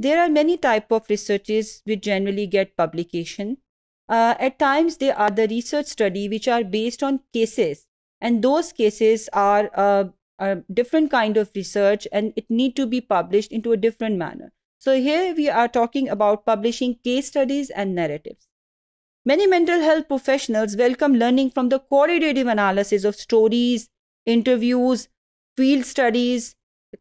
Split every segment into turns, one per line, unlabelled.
There are many type of researches which generally get publication. Uh, at times, they are the research study which are based on cases, and those cases are uh, a different kind of research, and it need to be published into a different manner. So here we are talking about publishing case studies and narratives. Many mental health professionals welcome learning from the qualitative analysis of stories, interviews, field studies,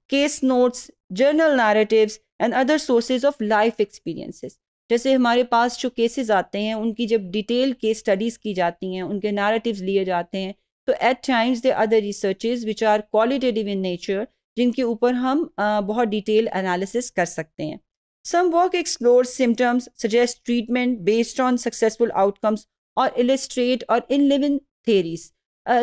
case notes, journal narratives, and other sources of life experiences जैसे हमारे पास जो cases आते हैं उनकी जब detail case studies की जाती हैं उनके नारेटिव लिए जाते हैं तो at times they other researches which are qualitative in nature जिनके ऊपर हम आ, बहुत डिटेल एनालिसिस कर सकते हैं some work explore symptoms suggest treatment based on successful outcomes और इलेस्ट्रेट और इन लिविन थेरीज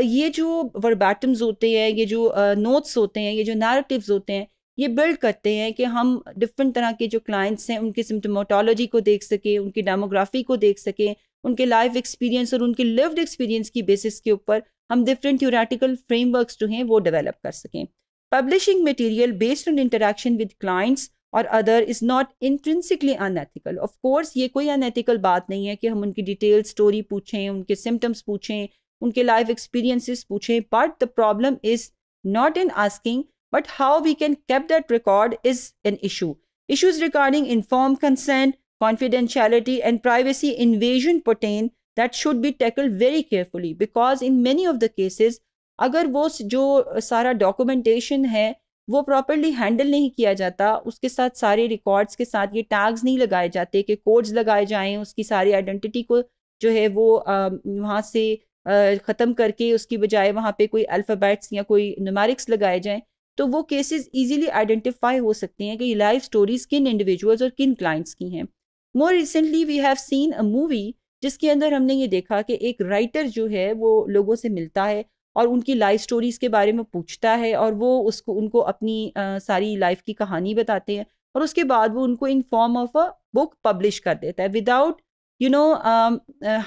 ये जो वर्बैटम्स होते हैं ये जो नोट्स होते हैं ये जो नारेटिव होते हैं ये बिल्ड करते हैं कि हम डिफरेंट तरह के जो क्लाइंट्स हैं उनकी सिम्टोमोटोलॉजी को देख सकें उनकी डेमोग्राफी को देख सकें उनके लाइफ एक्सपीरियंस और उनके लिव्ड एक्सपीरियंस की बेसिस के ऊपर हम डिफरेंट थ्योरेटिकल फ्रेमवर्क्स जो हैं वो डेवलप कर सकें publishing material based on interaction with clients और other is not intrinsically unethical of course ये कोई अनएथिकल बात नहीं है कि हम उनकी डिटेल स्टोरी पूछें उनके सिम्टम्स पूछें उनके लाइफ एक्सपीरियंसिस पूछें but the problem is not in asking but how we can keep that record is an issue. Issues regarding informed consent, confidentiality, and privacy invasion pertain that should be tackled very carefully because in many of the cases अगर वो जो सारा documentation है वो properly handle नहीं किया जाता उसके साथ सारे रिकॉर्ड्स के साथ ये टैग्स नहीं लगाए जाते कि कोड्स लगाए जाएं उसकी सारी आइडेंटिटी को जो है वो वहाँ से ख़त्म करके उसकी बजाय वहाँ पे कोई अल्फ़ाबेट्स या कोई नुमारिक्स लगाए जाएं तो वो केसेस इजीली आइडेंटिफाई हो सकते हैं कि लाइफ स्टोरीज किन इंडिविजुअल्स और किन क्लाइंट्स की हैं more recently we have seen a movie जिसके अंदर हमने ये देखा कि एक राइटर जो है वो लोगों से मिलता है और उनकी लाइफ स्टोरीज के बारे में पूछता है और वो उसको उनको अपनी आ, सारी लाइफ की कहानी बताते हैं और उसके बाद वो उनको in form of a book publish कर देता है without you know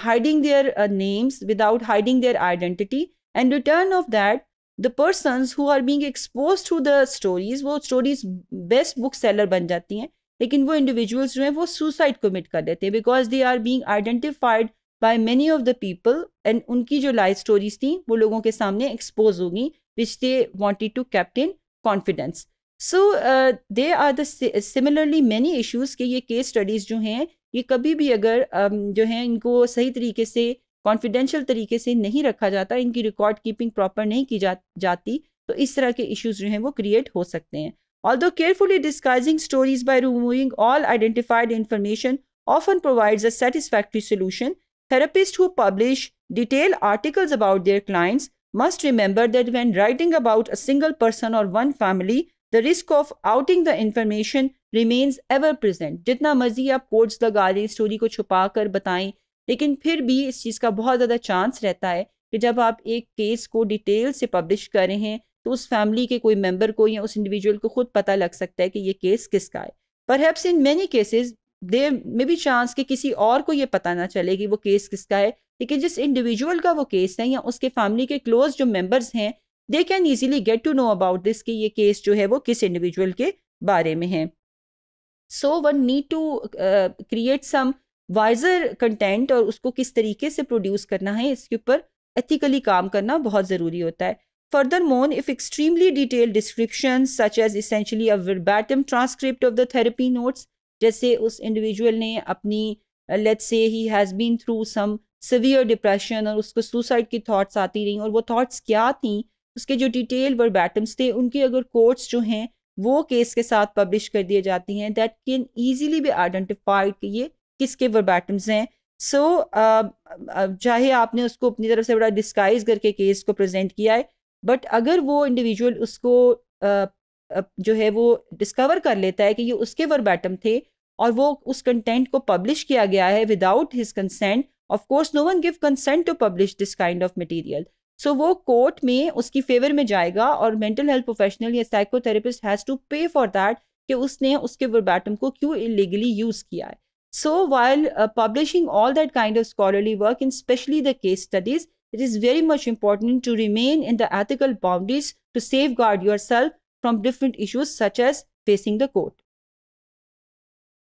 hiding their names without hiding their identity and return of that the persons who are being expose to the stories वो स्टोरीज बेस्ट बुक सेलर बन जाती हैं लेकिन वो individuals जो हैं वो सुसाइड कमिट कर देते हैं because they are being identified by many of the people and उनकी जो लाइफ स्टोरीज थी वो लोगों के सामने एक्सपोज होगी which they wanted to kept in confidence so they are similarly similarly many issues के ये केस स्टडीज़ जो हैं ये कभी भी अगर um, जो है इनको सही तरीके से कॉन्फिडेंशियल तरीके से नहीं रखा जाता इनकी रिकॉर्ड कीपिंग प्रॉपर नहीं की जा, जाती तो इस तरह के इश्यूज जो हैं वो क्रिएट हो सकते हैं although carefully disguising stories by removing all identified information often provides a satisfactory solution therapist who publish detail articles about their clients must remember that when writing about a single person और one family the risk of outing the information remains ever present जितना मर्जी आप courts लगा लें story को छुपा कर बताएं लेकिन फिर भी इस चीज़ का बहुत ज़्यादा चांस रहता है कि जब आप एक केस को डिटेल से पब्लिश कर रहे हैं तो उस फैमिली के कोई मेम्बर को या उस इंडिविजुअल को खुद पता लग सकता है कि ये केस किसका है perhaps in many cases they may be chance कि किसी और को ये पता ना चले कि वो केस किसका है लेकिन जिस इंडिविजुअल का वो केस है या उसके फैमिली के क्लोज जो मेम्बर्स हैं they can easily get to know about this कि ये केस जो है वो किस इंडिविजुअल के बारे में है so one need to create some wiser content और उसको किस तरीके से प्रोड्यूस करना है इसके ऊपर एथिकली काम करना बहुत ज़रूरी होता है furthermore if extremely detail description such as essentially verbatim transcript of the therapy notes जैसे उस इंडिविजुअल ने अपनी लेट से ही has been through some severe depression और उसको सुसाइड की थाट्स आती रहीं और वो थाट्स क्या थी उसके जो डिटेल वर्बैटम्स थे उनके अगर कोर्ट्स जो हैं वो केस के साथ पब्लिश कर दिए जाती हैं दैट कैन ईजीली भी आइडेंटिफाइड कि ये किसके वर्बैटम्स हैं सो so, uh, uh, चाहे आपने उसको अपनी तरफ से बड़ा डिस्काइज करके केस को प्रेजेंट किया है बट अगर वो इंडिविजुअल उसको uh, uh, जो है वो डिस्कवर कर लेता है कि ये उसके वर्बैटम थे और वो उस कंटेंट को पब्लिश किया गया है without his consent of course no one give consent to publish this kind of material so वो कोर्ट में उसकी फेवर में जाएगा और मेंटल हेल्थ प्रोफेशनल या psychotherapist has to pay for that कि उसने उसके वर्बैटम को क्यों इलीगली यूज़ किया है So while uh, publishing all that kind of scholarly work, and especially the case studies, it is very much important to remain in the ethical boundaries to safeguard yourself from different issues such as facing the court.